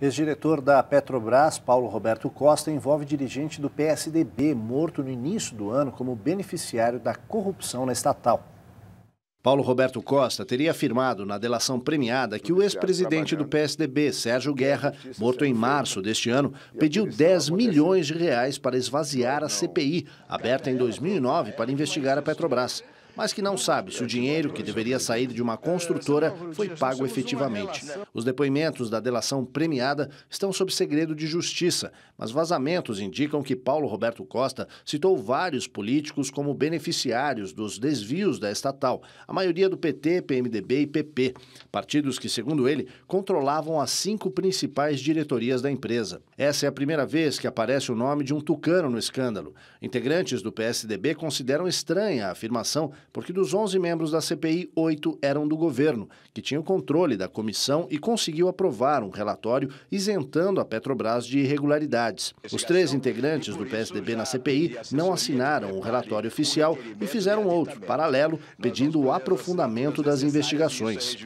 Ex-diretor da Petrobras, Paulo Roberto Costa, envolve dirigente do PSDB, morto no início do ano como beneficiário da corrupção na estatal. Paulo Roberto Costa teria afirmado na delação premiada que o ex-presidente do PSDB, Sérgio Guerra, morto em março deste ano, pediu 10 milhões de reais para esvaziar a CPI, aberta em 2009 para investigar a Petrobras mas que não sabe se o dinheiro que deveria sair de uma construtora foi pago efetivamente. Os depoimentos da delação premiada estão sob segredo de justiça, mas vazamentos indicam que Paulo Roberto Costa citou vários políticos como beneficiários dos desvios da estatal, a maioria do PT, PMDB e PP, partidos que, segundo ele, controlavam as cinco principais diretorias da empresa. Essa é a primeira vez que aparece o nome de um tucano no escândalo. Integrantes do PSDB consideram estranha a afirmação porque dos 11 membros da CPI, oito eram do governo, que tinha o controle da comissão e conseguiu aprovar um relatório isentando a Petrobras de irregularidades. Os três integrantes do PSDB na CPI não assinaram o relatório oficial e fizeram outro, paralelo, pedindo o aprofundamento das investigações.